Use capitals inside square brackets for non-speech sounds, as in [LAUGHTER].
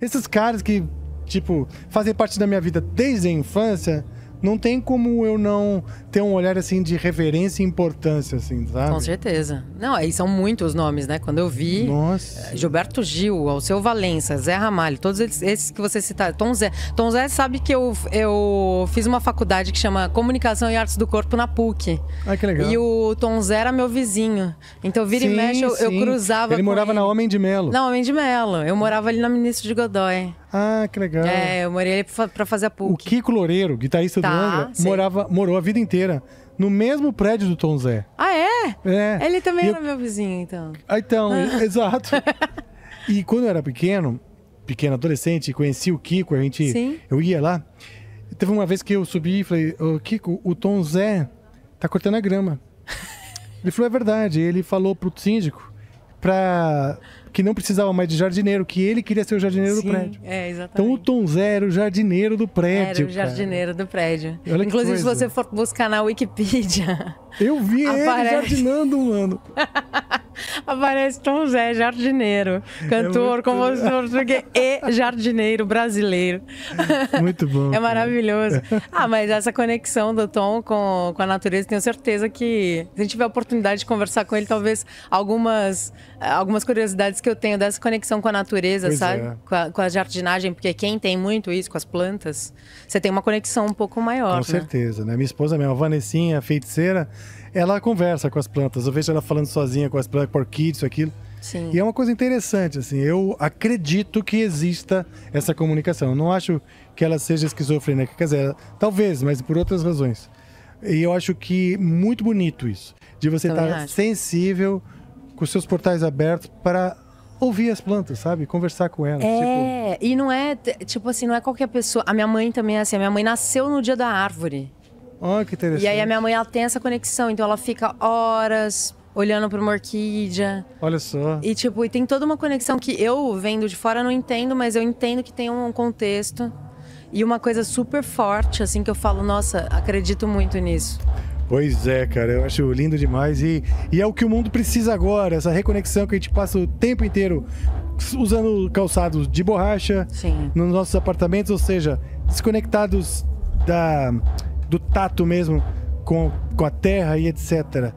Esses caras que, tipo, fazem parte da minha vida desde a infância, não tem como eu não ter um olhar assim de reverência e importância, assim, sabe? Com certeza. Não, aí são muitos nomes, né? Quando eu vi. Nossa. Eh, Gilberto Gil, Alceu Valença, Zé Ramalho, todos eles, esses que você citar. Tom Zé. Tom Zé sabe que eu, eu fiz uma faculdade que chama Comunicação e Artes do Corpo na PUC. Ah, que legal. E o Tom Zé era meu vizinho. Então, vira sim, e mexe, eu, eu cruzava. Ele morava ele. na Homem de Melo. Na Homem de Melo. Eu morava ali na Ministro de Godói. Ah, que legal. É, eu morei ali pra fazer a PUC. O Kiko Loureiro, guitarrista tá, do Angra, morava, morou a vida inteira no mesmo prédio do Tom Zé. Ah, é? É. Ele também e era eu... meu vizinho, então. Ah, então, ah. [LAUGHS] exato. E quando eu era pequeno, pequeno adolescente, conheci o Kiko, a gente. Sim. Eu ia lá. Teve uma vez que eu subi e falei, oh, Kiko, o Tom Zé tá cortando a grama. ele falou, é verdade. Ele falou pro síndico pra que não precisava mais de jardineiro, que ele queria ser o jardineiro Sim, do prédio. É, exatamente. Então o Tom era o jardineiro do prédio. Era o jardineiro cara. do prédio. Olha Inclusive, se você for buscar na Wikipedia. Eu vi [LAUGHS] aparece. ele jardinando, mano. [LAUGHS] [LAUGHS] Aparece Tom Zé, jardineiro, é cantor, é compositor porque, e jardineiro brasileiro. É, muito bom. [LAUGHS] É maravilhoso. Cara. [LAUGHS] Ah, mas essa conexão do Tom com, com a natureza, tenho certeza que se a gente tiver a oportunidade de conversar com ele, talvez algumas, algumas curiosidades que eu tenho dessa conexão com a natureza, pois sabe? É. Com, a, com, a, jardinagem, porque quem tem muito isso com as plantas, você tem uma conexão um pouco maior. Com né? certeza, né? Minha esposa mesmo, a Vanessinha, feiticeira, ela conversa com as plantas. Eu vejo ela falando sozinha com as plantas, porquito, isso, aquilo. Sim. E é uma coisa interessante, assim, eu acredito que exista essa comunicação. Eu não acho que ela seja esquizofrênica, quer dizer, talvez, mas por outras razões. E eu acho que muito bonito isso, de você Também estar acho. sensível, com seus portais abertos para ouvir as plantas, sabe? Conversar com elas. É, tipo... e não é, tipo assim, não é qualquer pessoa. A minha mãe também é assim, a minha mãe nasceu no dia da árvore. Olha que interessante. E aí a minha mãe ela tem essa conexão, então ela fica horas olhando para uma orquídea. Olha só. E tipo, e tem toda uma conexão que eu vendo de fora não entendo, mas eu entendo que tem um contexto e uma coisa super forte assim que eu falo, nossa, acredito muito nisso. Pois é, cara, eu acho lindo demais e, e é o que o mundo precisa agora, essa reconexão que a gente passa o tempo inteiro usando calçados de borracha Sim. nos nossos apartamentos, ou seja, desconectados da do tato mesmo com, com a terra e etc.